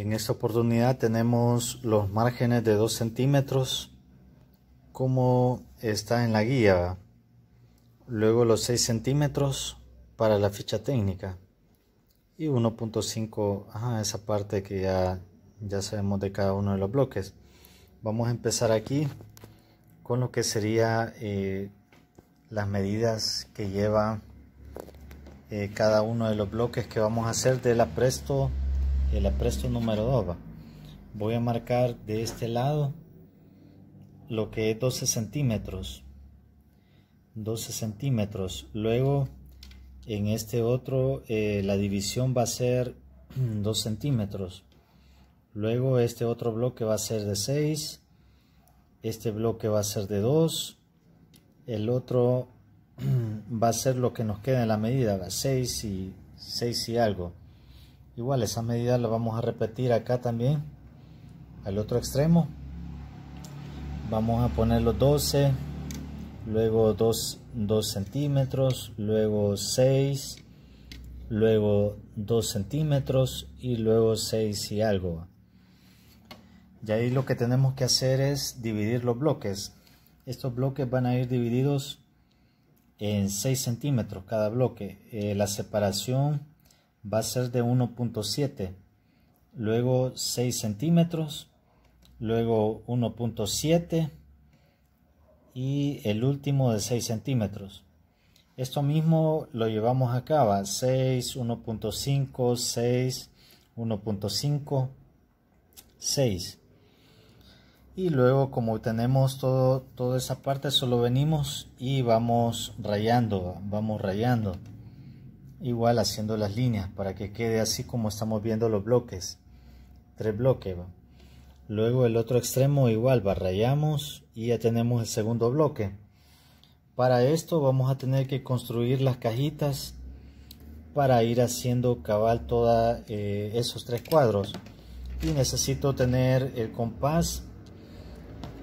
En esta oportunidad tenemos los márgenes de 2 centímetros como está en la guía. Luego los 6 centímetros para la ficha técnica. Y 1.5, esa parte que ya, ya sabemos de cada uno de los bloques. Vamos a empezar aquí con lo que sería eh, las medidas que lleva eh, cada uno de los bloques que vamos a hacer del apresto el apresto número 2 ¿va? voy a marcar de este lado lo que es 12 centímetros 12 centímetros luego en este otro eh, la división va a ser 2 centímetros luego este otro bloque va a ser de 6 este bloque va a ser de 2 el otro va a ser lo que nos queda en la medida 6 y 6 y algo igual esa medida la vamos a repetir acá también al otro extremo vamos a poner los 12 luego 2, centímetros luego 6 luego 2 centímetros y luego 6 y algo y ahí lo que tenemos que hacer es dividir los bloques estos bloques van a ir divididos en 6 centímetros cada bloque eh, la separación va a ser de 1.7, luego 6 centímetros, luego 1.7 y el último de 6 centímetros. Esto mismo lo llevamos acá 6, 1.5, 6, 1.5, 6. Y luego como tenemos todo, toda esa parte, solo venimos y vamos rayando, vamos rayando igual haciendo las líneas para que quede así como estamos viendo los bloques tres bloques luego el otro extremo igual barrayamos y ya tenemos el segundo bloque para esto vamos a tener que construir las cajitas para ir haciendo cabal todos eh, esos tres cuadros y necesito tener el compás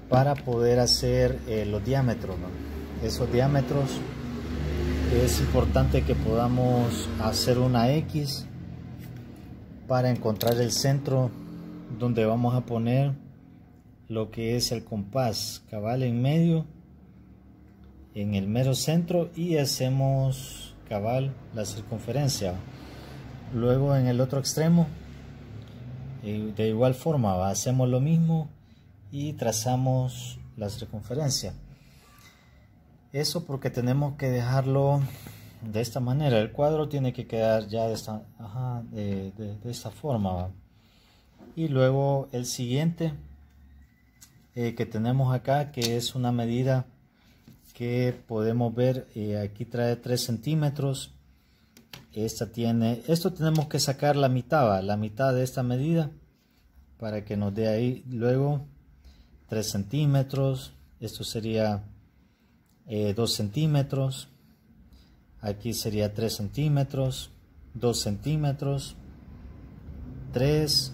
para poder hacer eh, los diámetros esos diámetros es importante que podamos hacer una X para encontrar el centro donde vamos a poner lo que es el compás cabal en medio en el mero centro y hacemos cabal la circunferencia luego en el otro extremo eh, de igual forma hacemos lo mismo y trazamos la circunferencia eso porque tenemos que dejarlo de esta manera. El cuadro tiene que quedar ya de esta, de, esta forma. Y luego el siguiente eh, que tenemos acá, que es una medida que podemos ver, eh, aquí trae 3 centímetros. Esta tiene, esto tenemos que sacar la mitad, la mitad de esta medida para que nos dé ahí luego 3 centímetros. Esto sería 2 eh, centímetros, aquí sería 3 centímetros, 2 centímetros, 3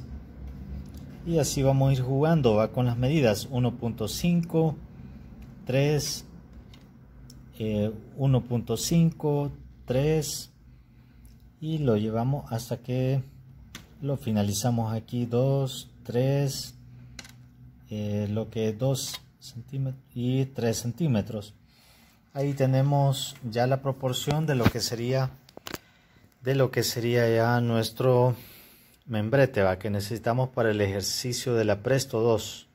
y así vamos a ir jugando, va con las medidas 1.5, 3, 1.5, 3 y lo llevamos hasta que lo finalizamos aquí 2, 3, eh, lo que es 2 centímetros y 3 centímetros ahí tenemos ya la proporción de lo que sería de lo que sería ya nuestro membrete ¿va? que necesitamos para el ejercicio de la Presto 2